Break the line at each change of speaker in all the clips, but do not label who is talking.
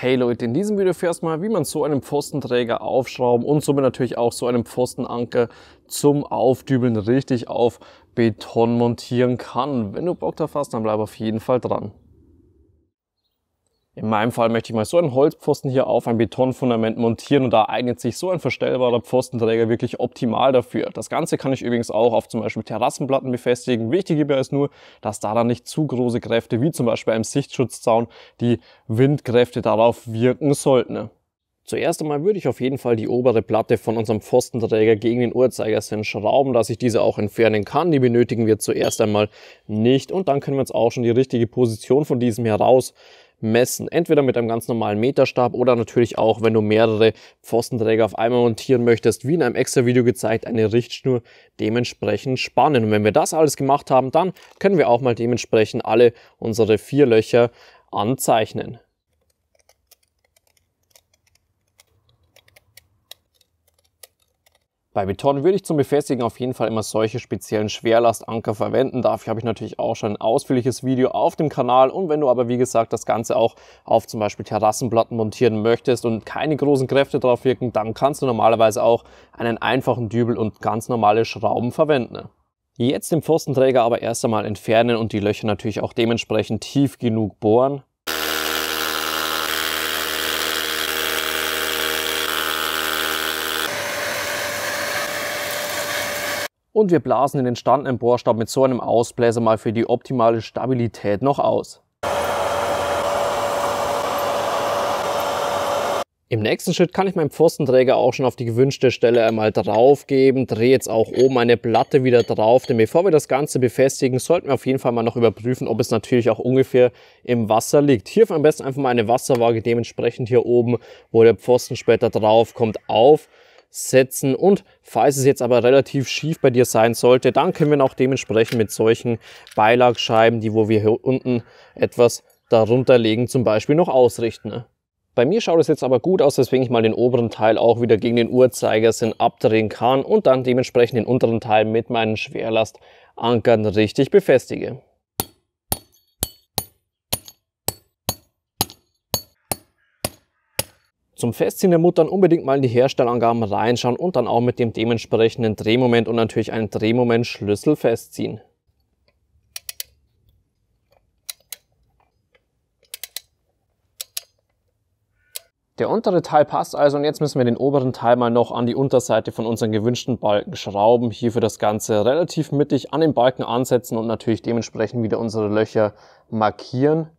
Hey Leute, in diesem Video fährst du mal, wie man so einen Pfostenträger aufschrauben und somit natürlich auch so einen Pfostenanker zum Aufdübeln richtig auf Beton montieren kann. Wenn du Bock drauf hast, dann bleib auf jeden Fall dran. In meinem Fall möchte ich mal so einen Holzpfosten hier auf ein Betonfundament montieren und da eignet sich so ein verstellbarer Pfostenträger wirklich optimal dafür. Das Ganze kann ich übrigens auch auf zum Beispiel Terrassenplatten befestigen. Wichtig hierbei ist nur, dass daran nicht zu große Kräfte wie zum Beispiel einem Sichtschutzzaun die Windkräfte darauf wirken sollten. Ne? Zuerst einmal würde ich auf jeden Fall die obere Platte von unserem Pfostenträger gegen den Uhrzeigersinn schrauben, dass ich diese auch entfernen kann. Die benötigen wir zuerst einmal nicht und dann können wir uns auch schon die richtige Position von diesem heraus messen. Entweder mit einem ganz normalen Meterstab oder natürlich auch, wenn du mehrere Pfostenträger auf einmal montieren möchtest, wie in einem extra Video gezeigt, eine Richtschnur dementsprechend spannen. Und wenn wir das alles gemacht haben, dann können wir auch mal dementsprechend alle unsere vier Löcher anzeichnen. Bei Beton würde ich zum Befestigen auf jeden Fall immer solche speziellen Schwerlastanker verwenden. Dafür habe ich natürlich auch schon ein ausführliches Video auf dem Kanal. Und wenn du aber, wie gesagt, das Ganze auch auf zum Beispiel Terrassenplatten montieren möchtest und keine großen Kräfte drauf wirken, dann kannst du normalerweise auch einen einfachen Dübel und ganz normale Schrauben verwenden. Jetzt den Pfostenträger aber erst einmal entfernen und die Löcher natürlich auch dementsprechend tief genug bohren. und wir blasen den entstandenen Bohrstab mit so einem Ausbläser mal für die optimale Stabilität noch aus. Im nächsten Schritt kann ich meinen Pfostenträger auch schon auf die gewünschte Stelle einmal drauf geben, drehe jetzt auch oben eine Platte wieder drauf, denn bevor wir das Ganze befestigen, sollten wir auf jeden Fall mal noch überprüfen, ob es natürlich auch ungefähr im Wasser liegt. Hier am besten einfach mal eine Wasserwaage dementsprechend hier oben, wo der Pfosten später drauf kommt, auf setzen. Und falls es jetzt aber relativ schief bei dir sein sollte, dann können wir auch dementsprechend mit solchen Beilagscheiben, die wo wir hier unten etwas darunter legen, zum Beispiel noch ausrichten. Ne? Bei mir schaut es jetzt aber gut aus, weswegen ich mal den oberen Teil auch wieder gegen den Uhrzeigersinn abdrehen kann und dann dementsprechend den unteren Teil mit meinen Schwerlastankern richtig befestige. Zum Festziehen der Muttern unbedingt mal in die Herstellangaben reinschauen und dann auch mit dem dementsprechenden Drehmoment und natürlich einen Drehmomentschlüssel festziehen. Der untere Teil passt also und jetzt müssen wir den oberen Teil mal noch an die Unterseite von unseren gewünschten Balken schrauben. Hierfür das Ganze relativ mittig an den Balken ansetzen und natürlich dementsprechend wieder unsere Löcher markieren.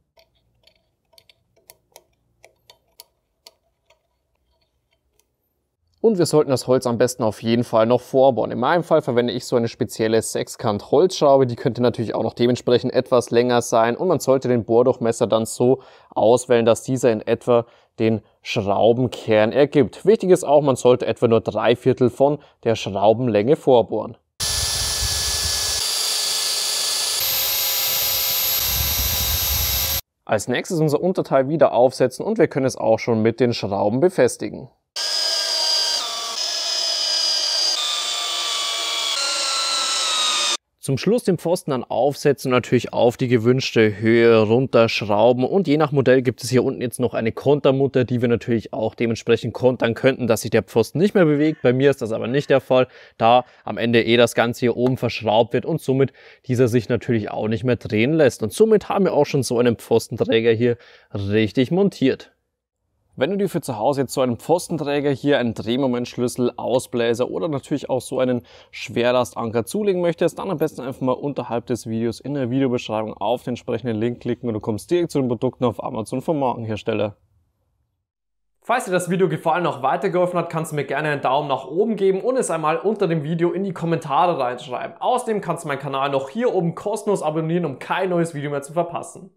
Und wir sollten das Holz am besten auf jeden Fall noch vorbohren. In meinem Fall verwende ich so eine spezielle Sechskant-Holzschraube. Die könnte natürlich auch noch dementsprechend etwas länger sein. Und man sollte den Bohrdurchmesser dann so auswählen, dass dieser in etwa den Schraubenkern ergibt. Wichtig ist auch, man sollte etwa nur drei Viertel von der Schraubenlänge vorbohren. Als nächstes unser Unterteil wieder aufsetzen und wir können es auch schon mit den Schrauben befestigen. Zum Schluss den Pfosten dann aufsetzen und natürlich auf die gewünschte Höhe runterschrauben. Und je nach Modell gibt es hier unten jetzt noch eine Kontermutter, die wir natürlich auch dementsprechend kontern könnten, dass sich der Pfosten nicht mehr bewegt. Bei mir ist das aber nicht der Fall, da am Ende eh das Ganze hier oben verschraubt wird und somit dieser sich natürlich auch nicht mehr drehen lässt. Und somit haben wir auch schon so einen Pfostenträger hier richtig montiert. Wenn du dir für zu Hause jetzt so einen Pfostenträger hier, einen Drehmomentschlüssel, Ausbläser oder natürlich auch so einen Schwerlastanker zulegen möchtest, dann am besten einfach mal unterhalb des Videos in der Videobeschreibung auf den entsprechenden Link klicken und du kommst direkt zu den Produkten auf Amazon vom Markenhersteller. Falls dir das Video gefallen und auch weitergeholfen hat, kannst du mir gerne einen Daumen nach oben geben und es einmal unter dem Video in die Kommentare reinschreiben. Außerdem kannst du meinen Kanal noch hier oben kostenlos abonnieren, um kein neues Video mehr zu verpassen.